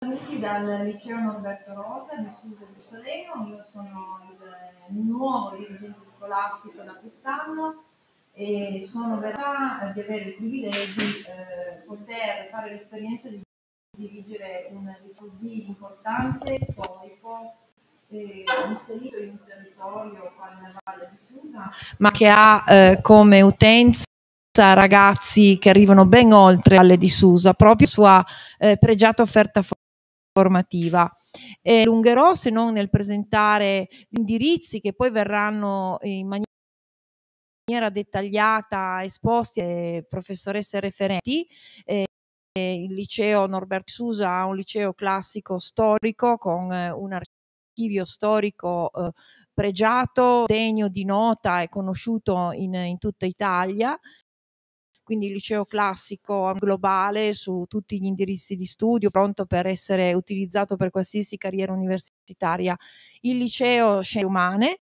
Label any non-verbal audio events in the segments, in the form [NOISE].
Saluti dal liceo Norberto Rosa di Susa di Soleno, io sono il nuovo dirigente scolastico da quest'anno e sono vera di avere il privilegio di eh, poter fare l'esperienza di dirigere un così importante, storico, eh, inserito in un territorio quale la Valle di Susa. Ma che ha eh, come utenza accarezza ragazzi che arrivano ben oltre alle di Susa, proprio sua eh, pregiata offerta formativa. E allungherò se non nel presentare gli indirizzi che poi verranno in maniera maniera dettagliata esposti alle professoresse referenti. Eh, il liceo Norbert Susa è un liceo classico storico con eh, un archivio storico eh, pregiato, degno di nota e conosciuto in, in tutta Italia quindi liceo classico globale su tutti gli indirizzi di studio, pronto per essere utilizzato per qualsiasi carriera universitaria, il liceo scienze umane,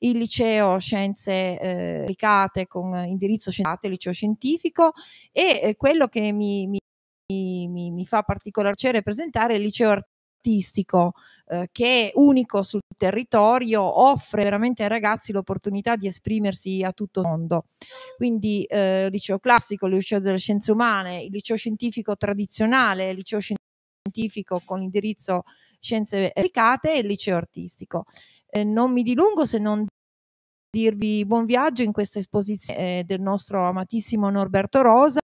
il liceo scienze eh, applicate con indirizzo scienziate, liceo scientifico e eh, quello che mi, mi mi, mi, fa particolare piacere presentare è il liceo artistico eh, che è unico sul territorio, offre veramente ai ragazzi l'opportunità di esprimersi a tutto il mondo. Quindi eh, liceo classico, liceo delle scienze umane, il liceo scientifico tradizionale, il liceo scientifico con indirizzo scienze applicate e il liceo artistico. Eh, non mi dilungo se non dirvi buon viaggio in questa esposizione eh, del nostro amatissimo Norberto Rosa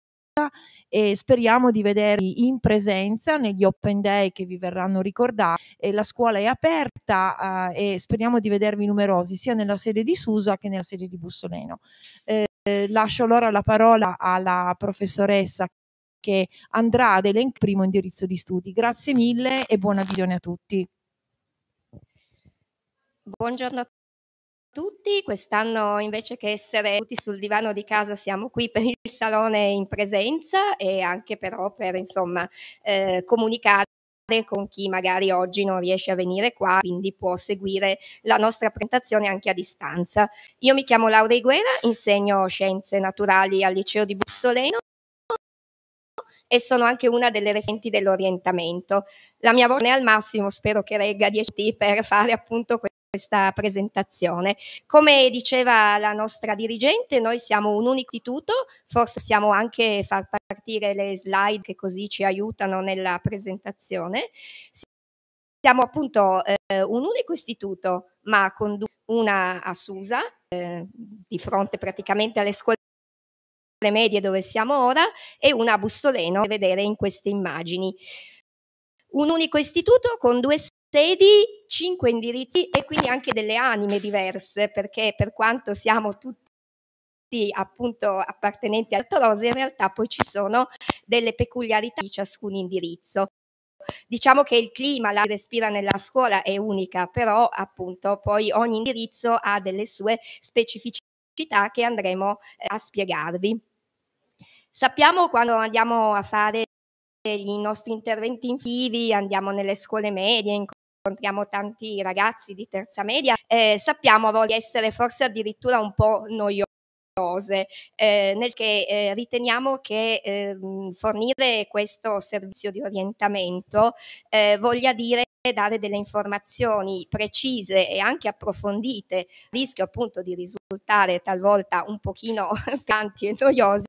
e speriamo di vedervi in presenza negli open day che vi verranno ricordati. Eh, la scuola è aperta eh, e speriamo di vedervi numerosi sia nella sede di Susa che nella sede di Bussoleno. Eh, lascio allora la parola alla professoressa che andrà ad elencare il primo indirizzo di studi. Grazie mille e buona visione a tutti. Buongiorno a tutti, quest'anno invece che essere tutti sul divano di casa siamo qui per il salone in presenza e anche però per insomma eh, comunicare con chi magari oggi non riesce a venire qua, quindi può seguire la nostra presentazione anche a distanza. Io mi chiamo Laura Iguera, insegno scienze naturali al liceo di Bussoleno e sono anche una delle referenti dell'orientamento. La mia voce al massimo spero che regga 10 per fare appunto questo questa presentazione. Come diceva la nostra dirigente, noi siamo un unico istituto, forse possiamo anche far partire le slide che così ci aiutano nella presentazione. Siamo appunto eh, un unico istituto, ma con una a Susa, eh, di fronte praticamente alle scuole medie dove siamo ora, e una a Bussoleno, da vedere in queste immagini. Un unico istituto con due sedi cinque indirizzi e quindi anche delle anime diverse, perché per quanto siamo tutti appunto appartenenti al Torosa, in realtà poi ci sono delle peculiarità di ciascun indirizzo. Diciamo che il clima, la respira nella scuola è unica, però appunto poi ogni indirizzo ha delle sue specificità che andremo eh, a spiegarvi. Sappiamo quando andiamo a fare i nostri interventi infivi, andiamo nelle scuole medie, incontriamo tanti ragazzi di terza media, eh, sappiamo a volte essere forse addirittura un po' noiosi. Eh, nel che eh, riteniamo che eh, fornire questo servizio di orientamento eh, voglia dire dare delle informazioni precise e anche approfondite, rischio appunto di risultare talvolta un pochino tanti [LAUGHS] e noiosi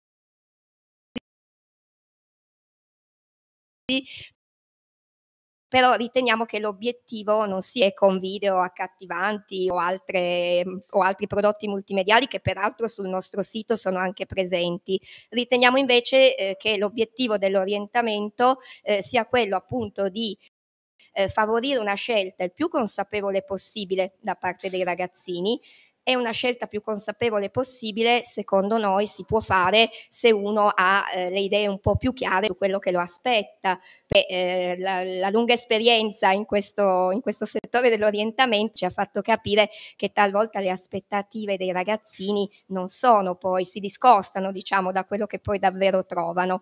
però riteniamo che l'obiettivo non sia con video accattivanti o, altre, mm, o altri prodotti multimediali che peraltro sul nostro sito sono anche presenti. Riteniamo invece eh, che l'obiettivo dell'orientamento eh, sia quello appunto di eh, favorire una scelta il più consapevole possibile da parte dei ragazzini è una scelta più consapevole possibile, secondo noi si può fare se uno ha eh, le idee un po' più chiare su quello che lo aspetta. Perché, eh, la, la, lunga esperienza in questo, in questo settore dell'orientamento ci ha fatto capire che talvolta le aspettative dei ragazzini non sono poi, si discostano diciamo da quello che poi davvero trovano.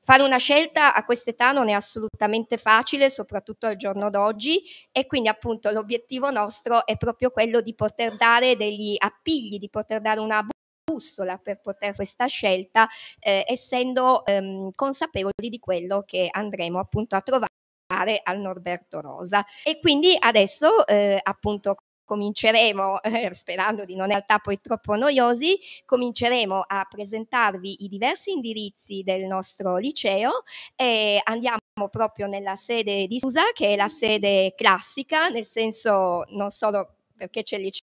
Fare una scelta a quest'età non è assolutamente facile, soprattutto al giorno d'oggi e quindi appunto l'obiettivo nostro è proprio quello di poter dare degli appigli, di poter dare una bussola per poter fare questa scelta, eh, essendo ehm, consapevoli di quello che andremo appunto a trovare al Norberto Rosa. E quindi adesso eh, appunto cominceremo, eh, sperando di non in realtà poi troppo noiosi, cominceremo a presentarvi i diversi indirizzi del nostro liceo e andiamo proprio nella sede di Susa, che è la sede classica, nel senso non solo perché c'è il liceo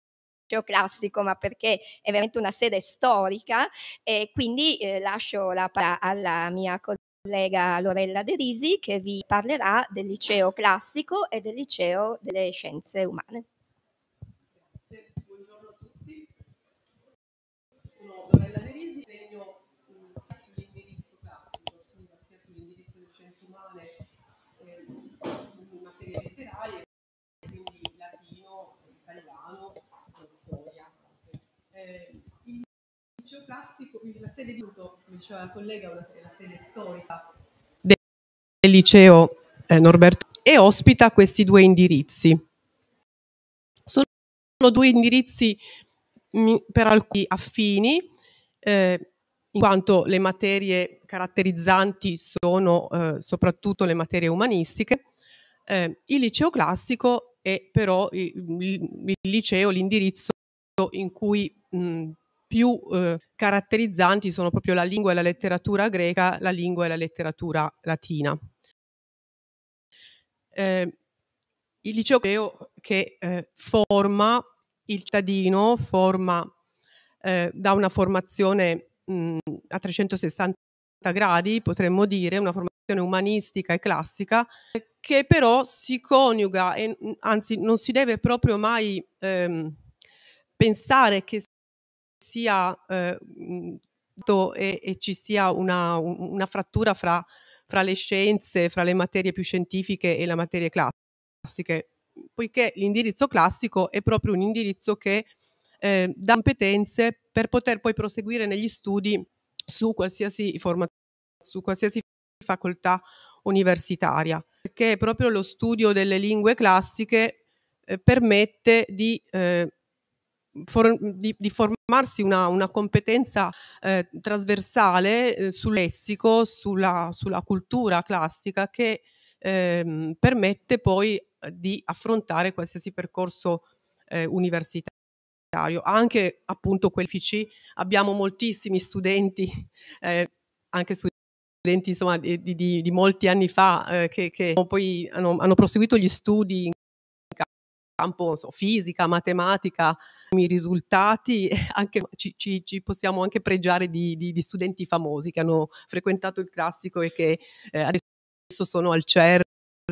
cioè, classico, ma perché è veramente una sede storica e quindi eh, lascio la parola alla mia collega Lorella De Risi che vi parlerà del liceo classico e del liceo delle scienze umane. eh, il liceo classico, la sede di Luto, come diceva la collega, è la sede storica del liceo eh, Norberto e ospita questi due indirizzi. Sono due indirizzi mm, per alcuni affini, eh, in quanto le materie caratterizzanti sono eh, soprattutto le materie umanistiche. Eh, il liceo classico è però il, il, il liceo, l'indirizzo in cui mh, mhmm, più eh, caratterizzanti sono proprio la lingua e la letteratura greca, la lingua e la letteratura latina. Eh, il liceo creo che eh, forma il cittadino, forma, eh, da una formazione mh, mhmm, a 360 gradi, potremmo dire, una formazione umanistica e classica, che però si coniuga, e, mhmm, anzi non si deve proprio mai ehm, pensare che sia eh, e, e, ci sia una, una frattura fra, fra, le scienze, fra le materie più scientifiche e le materie classiche, poiché l'indirizzo classico è proprio un indirizzo che eh, dà competenze per poter poi proseguire negli studi su qualsiasi, formazione su qualsiasi facoltà universitaria, perché proprio lo studio delle lingue classiche eh, permette di eh, for di, di, formarsi una, una competenza eh, trasversale eh, sul lessico, sulla, sulla, cultura classica che ehm, permette poi eh, di affrontare qualsiasi percorso eh, universitario anche appunto quel FC abbiamo moltissimi studenti, [LAUGHS] eh, anche studenti insomma di, di, di, molti anni fa eh, che, che poi hanno, hanno, proseguito gli studi in campo so, fisica, matematica, i risultati, [LAUGHS] anche, ci, ci, ci, possiamo anche pregiare di, di, di, studenti famosi che hanno frequentato il classico e che eh, adesso sono al CERN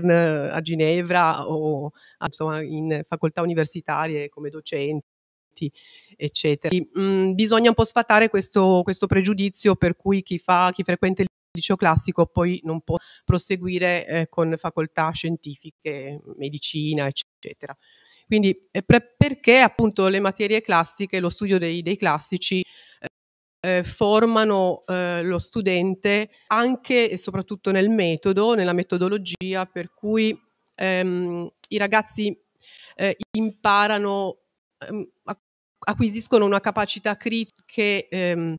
a Ginevra o insomma, in facoltà universitarie come docenti eccetera. E, mm, bisogna un po' sfatare questo, questo pregiudizio per cui chi, fa, chi frequenta il liceo classico poi non può proseguire eh, con facoltà scientifiche, medicina, eccetera. Quindi eh, perché appunto le materie classiche, lo studio dei, dei classici eh, eh formano eh, lo studente anche e soprattutto nel metodo, nella metodologia per cui ehm, i ragazzi eh, imparano, ehm, acquisiscono una capacità critica che ehm,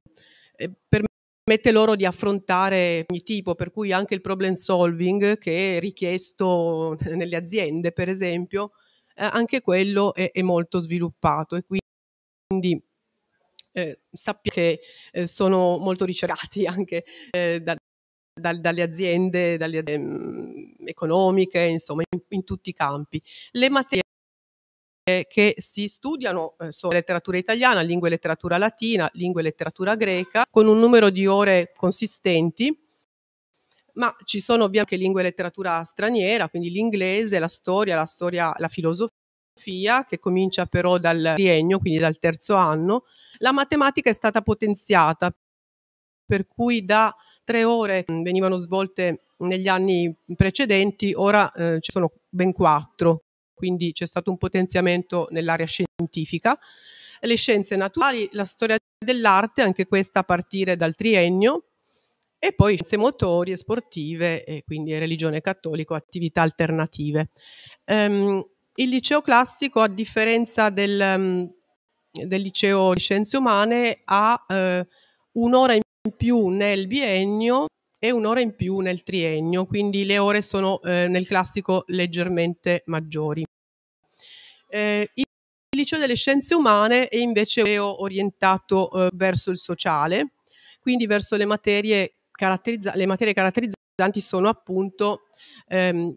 permette permette loro di affrontare ogni tipo, per cui anche il problem solving che è richiesto [LAUGHS] nelle aziende, per esempio, eh, anche quello è, è, molto sviluppato e quindi eh, sappiamo che eh, sono molto ricercati [LAUGHS] anche eh, da, da, dalle aziende, dalle aziende ehm, economiche, insomma, in, in, tutti i campi. Le materie eh, che si studiano eh, sono letteratura italiana, lingua e letteratura latina, lingua e letteratura greca, con un numero di ore consistenti, ma ci sono ovviamente anche lingua e letteratura straniera, quindi l'inglese, la storia, la storia, la filosofia, che comincia però dal triennio, quindi dal terzo anno. La matematica è stata potenziata, per cui da tre ore mm, venivano svolte negli anni precedenti, ora eh, ci sono ben quattro quindi c'è stato un potenziamento nell'area scientifica. Le scienze naturali, la storia dell'arte, anche questa a partire dal triennio, e poi scienze motorie, sportive, e quindi religione cattolica, attività alternative. Um, il liceo classico, a differenza del, um, del liceo di scienze umane, ha uh, un'ora in più nel biennio e un'ora in più nel triennio, quindi le ore sono eh, nel classico leggermente maggiori. Eh, il liceo delle scienze umane è invece orientato eh, verso il sociale, quindi verso le materie, caratterizza- le materie caratterizzanti sono appunto ehm,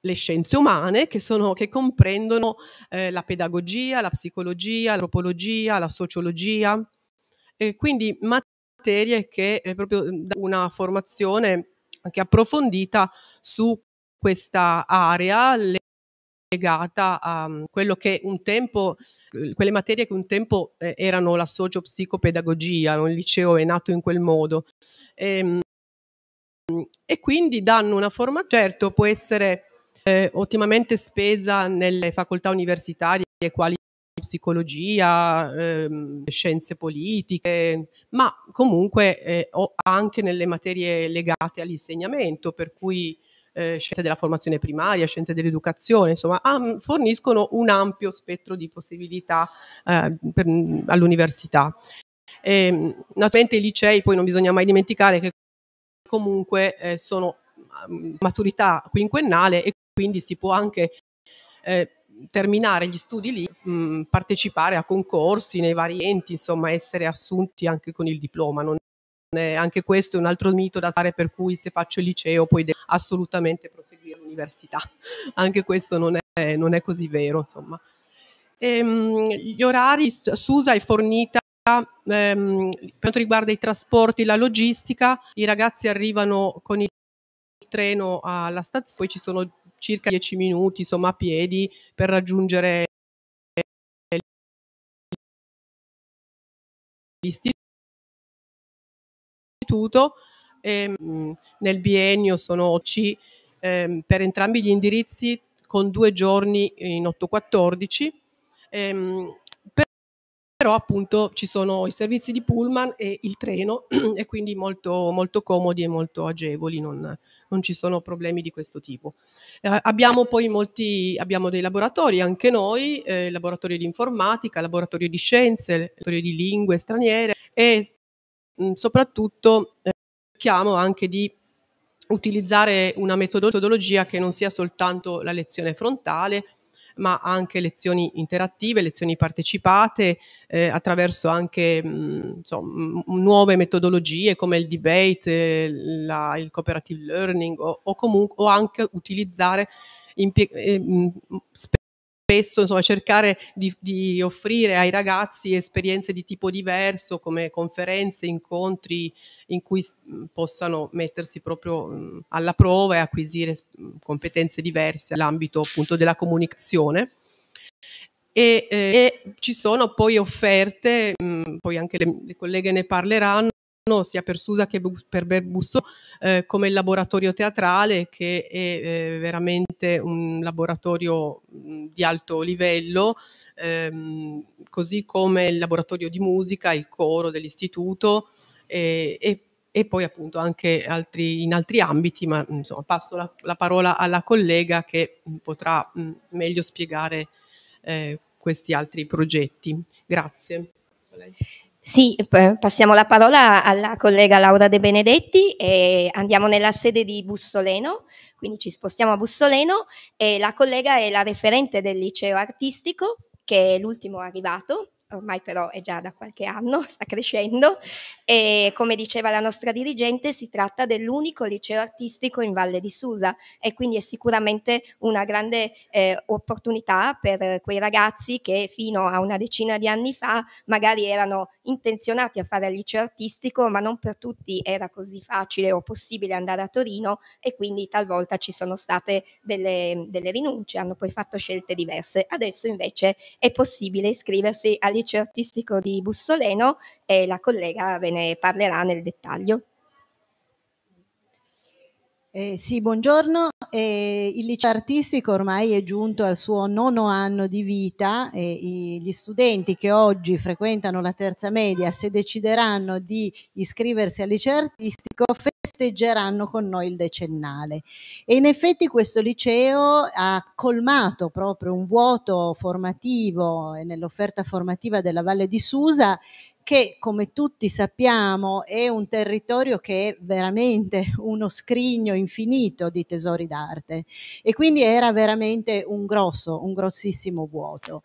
le scienze umane che, sono, che comprendono eh, la pedagogia, la psicologia, l'antropologia, la sociologia, eh, quindi materie che è proprio mhmm, una formazione anche approfondita su questa area legata a mhmm, quello che un tempo, quelle materie che un tempo eh, erano la sociopsicopedagogia, un liceo è nato in quel modo. E, ehm, e quindi danno una forma, certo può essere eh, ottimamente spesa nelle facoltà universitarie quali psicologia, ehm, scienze politiche, ma comunque eh, anche nelle materie legate all'insegnamento, per cui eh, scienze della formazione primaria, scienze dell'educazione, insomma, am, forniscono un ampio spettro di possibilità eh, per, all'università. E, ehm, naturalmente i licei poi non bisogna mai dimenticare che comunque eh, sono mm, maturità quinquennale e quindi si può anche eh, terminare gli studi lì, mh, mm, partecipare a concorsi nei vari enti, insomma essere assunti anche con il diploma. Non è, anche questo è un altro mito da fare per cui se faccio il liceo poi devo assolutamente proseguire l'università. [LAUGHS] Anche questo non è, non è così vero, insomma. E, ehm, mh, gli orari, Susa è fornita ehm, per quanto riguarda i trasporti, la logistica, i ragazzi arrivano con il treno alla stazione, poi ci sono circa 10 minuti insomma a piedi per raggiungere l'istituto e, ehm, nel biennio sono C eh, per entrambi gli indirizzi con due giorni in 814 ehm, però appunto ci sono i servizi di pullman e il treno [CLEARS THROAT] e quindi molto, molto comodi e molto agevoli, non, non ci sono problemi di questo tipo. Eh, abbiamo poi molti, abbiamo dei laboratori anche noi, eh, laboratori di informatica, laboratorio di scienze, laboratorio di lingue straniere e mh, mm, soprattutto eh, cerchiamo anche di utilizzare una metodologia che non sia soltanto la lezione frontale, ma anche lezioni interattive, lezioni partecipate eh, attraverso anche mh, mm, insomma, mm, nuove metodologie come il debate, eh, la, il cooperative learning o, o comunque o anche utilizzare impie- eh, mh, mm, spesso insomma, cercare di, di, offrire ai ragazzi esperienze di tipo diverso come conferenze, incontri in cui possano mettersi proprio alla prova e acquisire competenze diverse all'ambito appunto della comunicazione. E, eh, e, ci sono poi offerte, mh, poi anche le, le colleghe ne parleranno, sia per Susa che per Berbusso eh, come il laboratorio teatrale che è eh, veramente un laboratorio mm, di alto livello ehm, così come il laboratorio di musica, il coro dell'istituto eh, e, e, poi appunto anche altri, in altri ambiti ma insomma passo la, la parola alla collega che mm, potrà mh, mm, meglio spiegare eh, questi altri progetti. Grazie. Sì, eh, passiamo la parola alla collega Laura De Benedetti e andiamo nella sede di Bussoleno, quindi ci spostiamo a Bussoleno e la collega è la referente del liceo artistico che è l'ultimo arrivato ormai però è già da qualche anno, [LAUGHS] sta crescendo e come diceva la nostra dirigente si tratta dell'unico liceo artistico in Valle di Susa e quindi è sicuramente una grande eh, opportunità per quei ragazzi che fino a una decina di anni fa magari erano intenzionati a fare il liceo artistico ma non per tutti era così facile o possibile andare a Torino e quindi talvolta ci sono state delle, delle rinunce, hanno poi fatto scelte diverse. Adesso invece è possibile iscriversi al liceo liceo artistico di Bussoleno e la collega ve ne parlerà nel dettaglio. Eh, sì, buongiorno. Eh, il liceo artistico ormai è giunto al suo nono anno di vita e i, gli studenti che oggi frequentano la terza media, se decideranno di iscriversi al liceo artistico, festeggeranno con noi il decennale. E in effetti questo liceo ha colmato proprio un vuoto formativo eh, nell'offerta formativa della Valle di Susa che come tutti sappiamo è un territorio che è veramente uno scrigno infinito di tesori d'arte e quindi era veramente un grosso, un grossissimo vuoto.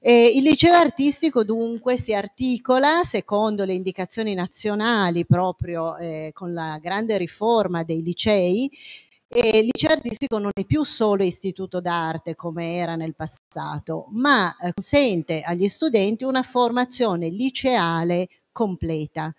E il liceo artistico dunque si articola secondo le indicazioni nazionali proprio eh, con la grande riforma dei licei e liceo artistico non è più solo istituto d'arte come era nel passato, ma eh, consente agli studenti una formazione liceale completa.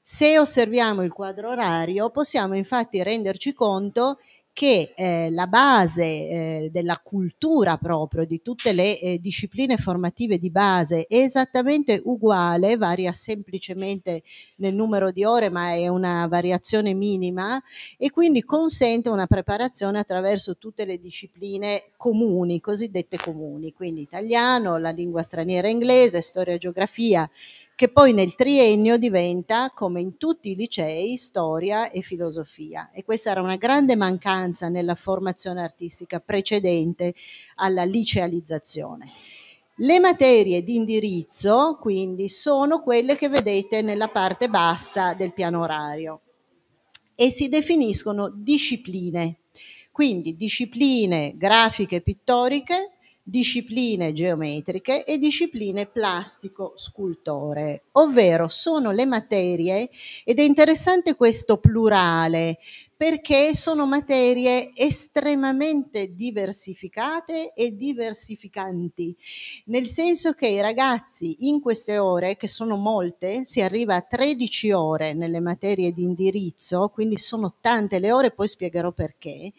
Se osserviamo il quadro orario possiamo infatti renderci conto che eh, la base eh, della cultura proprio di tutte le eh, discipline formative di base è esattamente uguale, varia semplicemente nel numero di ore, ma è una variazione minima e quindi consente una preparazione attraverso tutte le discipline comuni, cosiddette comuni, quindi italiano, la lingua straniera inglese, storia e geografia, che poi nel triennio diventa, come in tutti i licei, storia e filosofia. E questa era una grande mancanza nella formazione artistica precedente alla licealizzazione. Le materie di indirizzo, quindi, sono quelle che vedete nella parte bassa del piano orario e si definiscono discipline. Quindi discipline grafiche e pittoriche, discipline geometriche e discipline plastico-scultore, ovvero sono le materie, ed è interessante questo plurale, perché sono materie estremamente diversificate e diversificanti, nel senso che i ragazzi in queste ore, che sono molte, si arriva a 13 ore nelle materie di indirizzo, quindi sono tante le ore, poi spiegherò perché,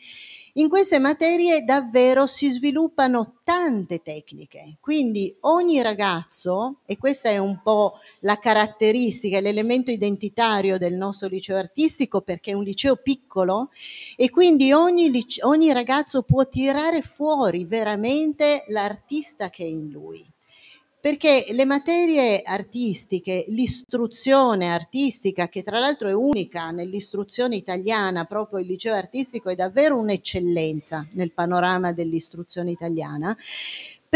in queste materie davvero si sviluppano tante tecniche, quindi ogni ragazzo, e questa è un po' la caratteristica, l'elemento identitario del nostro liceo artistico perché è un liceo piccolo e quindi ogni, ogni ragazzo può tirare fuori veramente l'artista che è in lui perché le materie artistiche, l'istruzione artistica, che tra l'altro è unica nell'istruzione italiana, proprio il liceo artistico è davvero un'eccellenza nel panorama dell'istruzione italiana,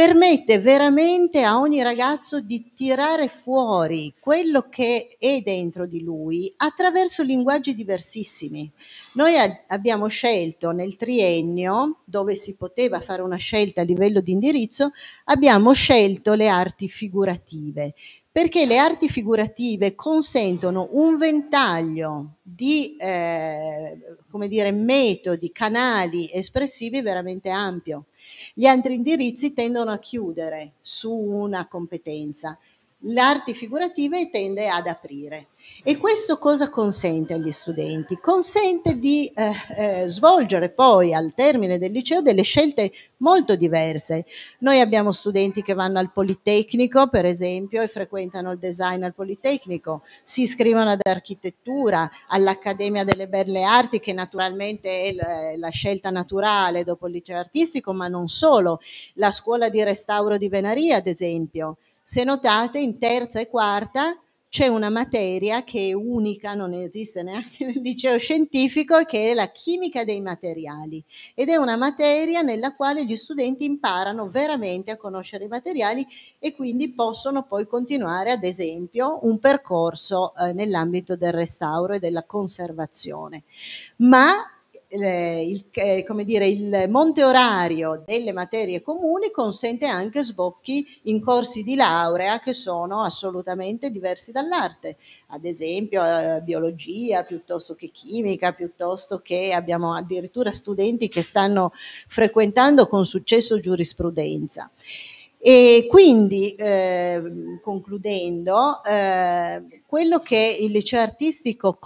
permette veramente a ogni ragazzo di tirare fuori quello che è dentro di lui attraverso linguaggi diversissimi. Noi a- abbiamo scelto nel triennio, dove si poteva fare una scelta a livello di indirizzo, abbiamo scelto le arti figurative perché le arti figurative consentono un ventaglio di eh, dire, metodi, canali espressivi veramente ampio. Gli altri indirizzi tendono a chiudere su una competenza, l'arte arti figurative tende ad aprire. E questo cosa consente agli studenti? Consente di eh, eh, svolgere poi al termine del liceo delle scelte molto diverse. Noi abbiamo studenti che vanno al Politecnico, per esempio, e frequentano il design al Politecnico, si iscrivono ad architettura, all'Accademia delle Belle Arti, che naturalmente è la, eh, la scelta naturale dopo il liceo artistico, ma non solo, la scuola di restauro di Venaria, ad esempio. Se notate, in terza e quarta c'è una materia che è unica, non esiste neanche nel liceo scientifico, che è la chimica dei materiali ed è una materia nella quale gli studenti imparano veramente a conoscere i materiali e quindi possono poi continuare ad esempio un percorso eh, nell'ambito del restauro e della conservazione. Ma il, il, eh, dire, il, monte orario delle materie comuni consente anche sbocchi in corsi di laurea che sono assolutamente diversi dall'arte, ad esempio eh, biologia piuttosto che chimica, piuttosto che abbiamo addirittura studenti che stanno frequentando con successo giurisprudenza. E quindi, eh, concludendo, eh, quello che il liceo artistico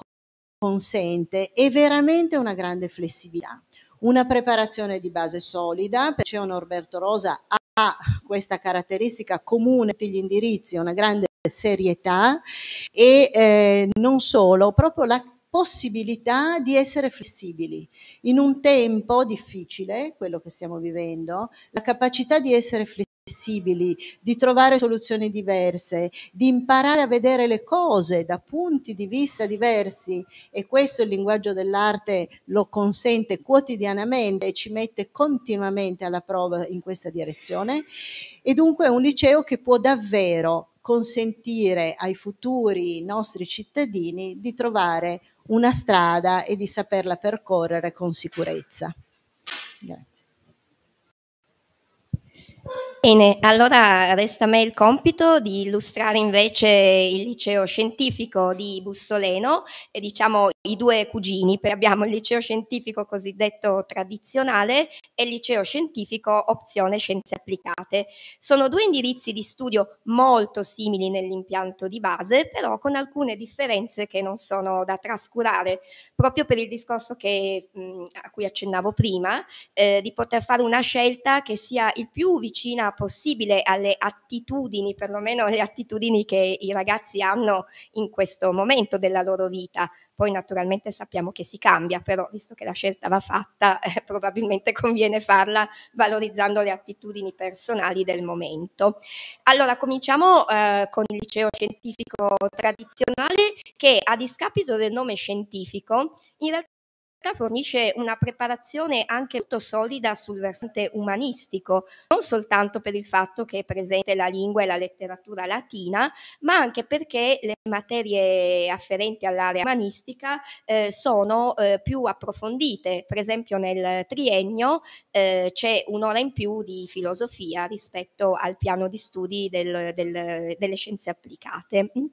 consente è veramente una grande flessibilità. Una preparazione di base solida, perciò Norberto Rosa ha questa caratteristica comune a tutti gli indirizzi, una grande serietà e eh, non solo, proprio la possibilità di essere flessibili. In un tempo difficile, quello che stiamo vivendo, la capacità di essere flessibili di trovare soluzioni diverse, di imparare a vedere le cose da punti di vista diversi e questo il linguaggio dell'arte lo consente quotidianamente e ci mette continuamente alla prova in questa direzione e dunque è un liceo che può davvero consentire ai futuri nostri cittadini di trovare una strada e di saperla percorrere con sicurezza. Grazie. Bene, allora resta a me il compito di illustrare invece il liceo scientifico di Bussoleno e diciamo i due cugini, perché abbiamo il liceo scientifico cosiddetto tradizionale e il liceo scientifico opzione scienze applicate. Sono due indirizzi di studio molto simili nell'impianto di base, però con alcune differenze che non sono da trascurare, proprio per il discorso che, mh, a cui accennavo prima, eh, di poter fare una scelta che sia il più vicina possibile alle attitudini, perlomeno alle attitudini che i ragazzi hanno in questo momento della loro vita. Poi naturalmente sappiamo che si cambia, però visto che la scelta va fatta, [LAUGHS] eh, probabilmente conviene farla valorizzando le attitudini personali del momento. Allora, cominciamo eh, con il liceo scientifico tradizionale che a discapito del nome scientifico in realtà realtà fornisce una preparazione anche molto solida sul versante umanistico, non soltanto per il fatto che è presente la lingua e la letteratura latina, ma anche perché le materie afferenti all'area umanistica eh, sono eh, più approfondite. Per esempio nel triennio eh, c'è un'ora in più di filosofia rispetto al piano di studi del, del, delle scienze applicate. Mm.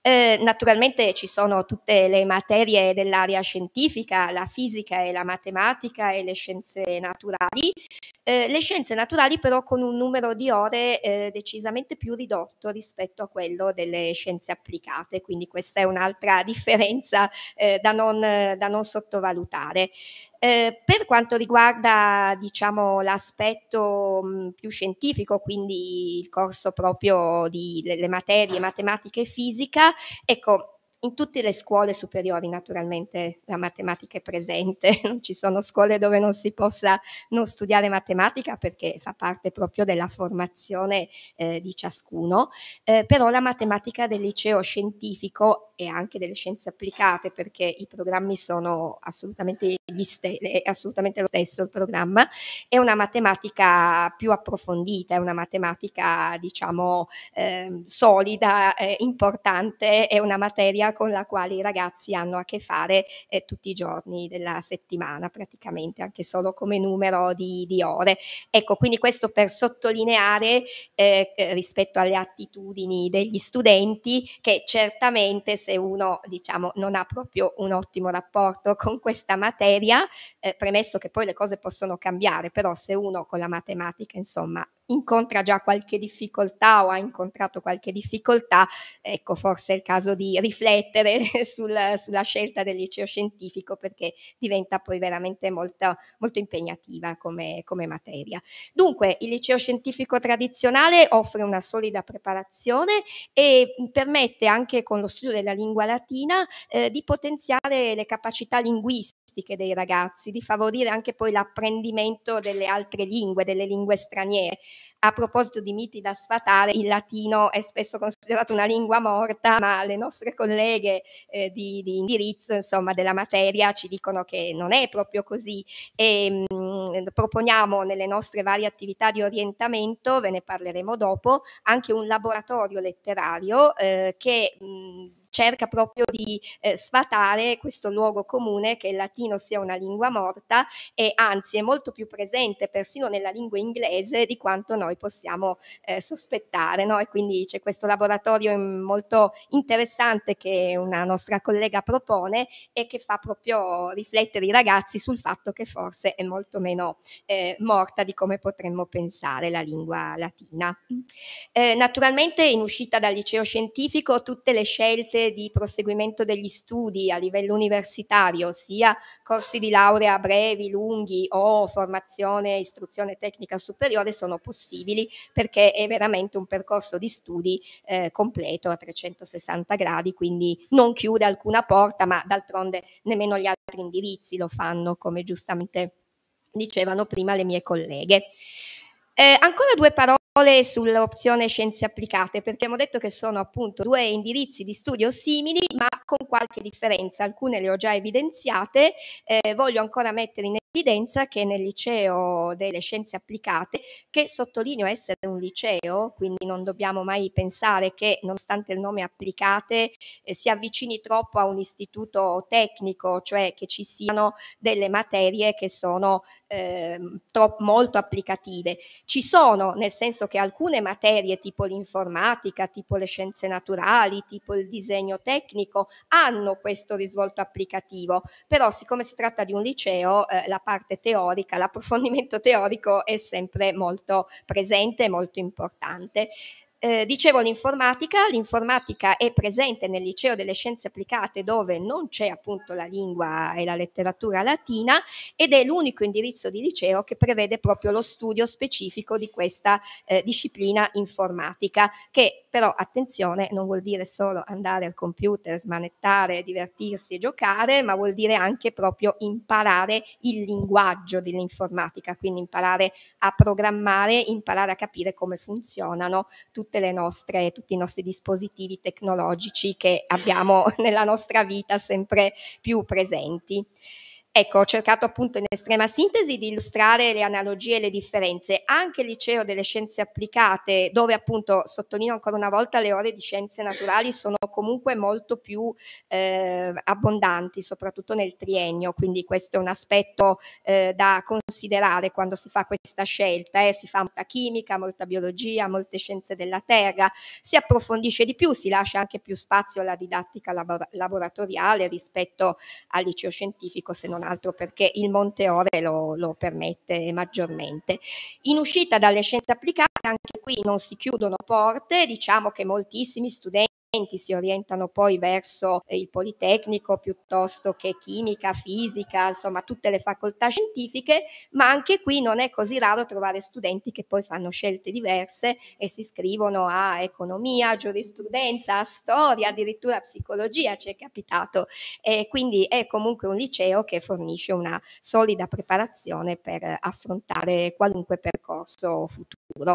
Eh, naturalmente ci sono tutte le materie dell'area scientifica, la fisica, fisica e la matematica e le scienze naturali, eh, le scienze naturali però con un numero di ore eh, decisamente più ridotto rispetto a quello delle scienze applicate, quindi questa è un'altra [LAUGHS] differenza eh, da, non, da non sottovalutare. Eh, per quanto riguarda diciamo, l'aspetto mh, mm, più scientifico, quindi il corso proprio di le, le materie matematica e fisica, ecco, in tutte le scuole superiori naturalmente la matematica è presente, [LAUGHS] non ci sono scuole dove non si possa non studiare matematica perché fa parte proprio della formazione eh, di ciascuno, eh, però la matematica del liceo scientifico e anche delle scienze applicate perché i programmi sono assolutamente, gli st- assolutamente lo stesso, il programma è una matematica più approfondita, è una matematica diciamo ehm, eh, solida, importante, è una materia con la quale i ragazzi hanno a che fare eh, tutti i giorni della settimana, praticamente anche solo come numero di, di ore. Ecco, quindi questo per sottolineare eh, eh, rispetto alle attitudini degli studenti che certamente se uno diciamo, non ha proprio un ottimo rapporto con questa materia, eh, premesso che poi le cose possono cambiare, però se uno con la matematica insomma incontra già qualche difficoltà o ha incontrato qualche difficoltà, ecco forse è il caso di riflettere [LAUGHS] sul, sulla scelta del liceo scientifico perché diventa poi veramente molto, molto impegnativa come, come materia. Dunque il liceo scientifico tradizionale offre una solida preparazione e permette anche con lo studio della lingua latina eh, di potenziare le capacità linguistiche dei ragazzi, di favorire anche poi l'apprendimento delle altre lingue, delle lingue straniere. A proposito di miti da sfatare, il latino è spesso considerato una lingua morta, ma le nostre colleghe eh, di, di, indirizzo, insomma, della materia ci dicono che non è proprio così e ehm, mh, proponiamo nelle nostre varie attività di orientamento, ve ne parleremo dopo, anche un laboratorio letterario eh, che mh, cerca proprio di eh, sfatare questo luogo comune che il latino sia una lingua morta e anzi è molto più presente persino nella lingua inglese di quanto noi possiamo eh, sospettare. No? E quindi c'è questo laboratorio molto interessante che una nostra collega propone e che fa proprio riflettere i ragazzi sul fatto che forse è molto meno eh, morta di come potremmo pensare la lingua latina. Mm. Eh, naturalmente in uscita dal liceo scientifico tutte le scelte corrente di proseguimento degli studi a livello universitario, sia corsi di laurea brevi, lunghi o formazione, istruzione tecnica superiore sono possibili perché è veramente un percorso di studi eh, completo a 360 gradi, quindi non chiude alcuna porta, ma d'altronde nemmeno gli altri indirizzi lo fanno, come giustamente dicevano prima le mie colleghe. Eh, ancora due parole sull'opzione scienze applicate, perché abbiamo detto che sono appunto due indirizzi di studio simili, ma con qualche differenza. Alcune le ho già evidenziate, eh, voglio ancora mettere in evidenza che nel liceo delle scienze applicate, che sottolineo essere un liceo, quindi non dobbiamo mai pensare che nonostante il nome applicate eh, si avvicini troppo a un istituto tecnico, cioè che ci siano delle materie che sono eh, molto applicative. Ci sono, nel senso che alcune materie tipo l'informatica, tipo le scienze naturali, tipo il disegno tecnico, hanno questo risvolto applicativo, però siccome si tratta di un liceo, eh, la parte teorica, l'approfondimento teorico è sempre molto presente e molto importante. Eh, dicevo l'informatica, l'informatica è presente nel liceo delle scienze applicate dove non c'è appunto la lingua e la letteratura latina ed è l'unico indirizzo di liceo che prevede proprio lo studio specifico di questa eh, disciplina informatica che però attenzione non vuol dire solo andare al computer, smanettare, divertirsi e giocare, ma vuol dire anche proprio imparare il linguaggio dell'informatica, quindi imparare a programmare, imparare a capire come funzionano tutti nostre, tutti i nostri dispositivi tecnologici che abbiamo [LAUGHS] nella nostra vita sempre più presenti. Ecco, ho cercato appunto in estrema sintesi di illustrare le analogie e le differenze. Anche il liceo delle scienze applicate, dove appunto, sottolineo ancora una volta, le ore di scienze naturali sono comunque molto più eh, abbondanti, soprattutto nel triennio, quindi questo è un aspetto eh, da considerare quando si fa questa scelta. Eh. Si fa molta chimica, molta biologia, molte scienze della terra, si approfondisce di più, si lascia anche più spazio alla didattica labor- laboratoriale rispetto al liceo scientifico se non non altro perché il monte ore lo, lo permette maggiormente. In uscita dalle scienze applicate anche qui non si chiudono porte, diciamo che moltissimi studenti studenti si orientano poi verso eh, il Politecnico piuttosto che chimica, fisica, insomma tutte le facoltà scientifiche, ma anche qui non è così raro trovare studenti che poi fanno scelte diverse e si iscrivono a economia, giurisprudenza, a storia, addirittura a psicologia ci è capitato. E quindi è comunque un liceo che fornisce una solida preparazione per eh, affrontare qualunque percorso futuro.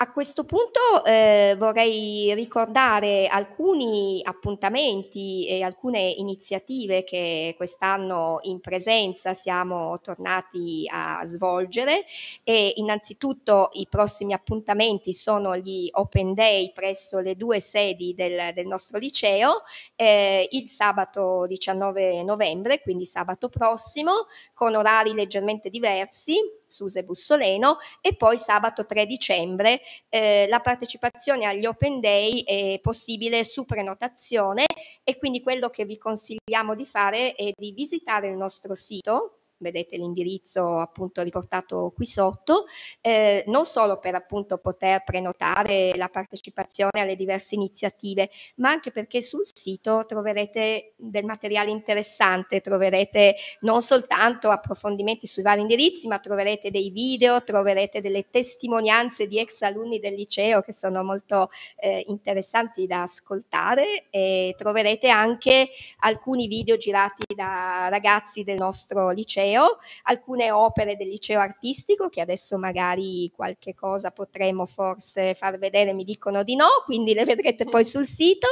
A questo punto eh, vorrei ricordare alcuni appuntamenti e alcune iniziative che quest'anno in presenza siamo tornati a svolgere e innanzitutto i prossimi appuntamenti sono gli Open Day presso le due sedi del, del nostro liceo eh, il sabato 19 novembre, quindi sabato prossimo, con orari leggermente diversi Suse Bussoleno e poi sabato 3 dicembre eh, la partecipazione agli Open Day è possibile su prenotazione e quindi quello che vi consigliamo di fare è di visitare il nostro sito vedete l'indirizzo appunto riportato qui sotto, eh, non solo per appunto poter prenotare la partecipazione alle diverse iniziative, ma anche perché sul sito troverete del materiale interessante, troverete non soltanto approfondimenti sui vari indirizzi, ma troverete dei video, troverete delle testimonianze di ex alunni del liceo che sono molto eh, interessanti da ascoltare e troverete anche alcuni video girati da ragazzi del nostro liceo liceo, alcune opere del liceo artistico che adesso magari qualche cosa potremo forse far vedere, mi dicono di no, quindi le vedrete poi [LAUGHS] sul sito.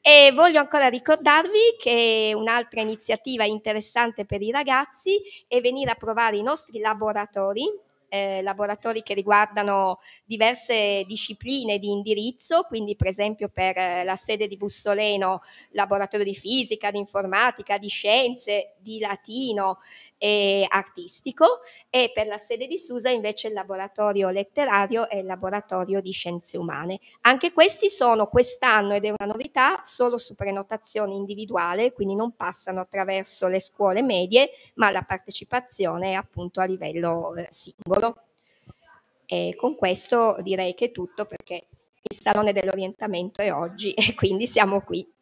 E voglio ancora ricordarvi che un'altra iniziativa interessante per i ragazzi è venire a provare i nostri laboratori eh, laboratori che riguardano diverse discipline di indirizzo, quindi per esempio per eh, la sede di Bussoleno, laboratorio di fisica, di informatica, di scienze, di latino e artistico e per la sede di Susa invece il laboratorio letterario e il laboratorio di scienze umane. Anche questi sono quest'anno, ed è una novità, solo su prenotazione individuale, quindi non passano attraverso le scuole medie, ma la partecipazione è appunto a livello eh, singolo. E con questo direi che è tutto perché il Salone dell'Orientamento è oggi [LAUGHS] e quindi siamo qui.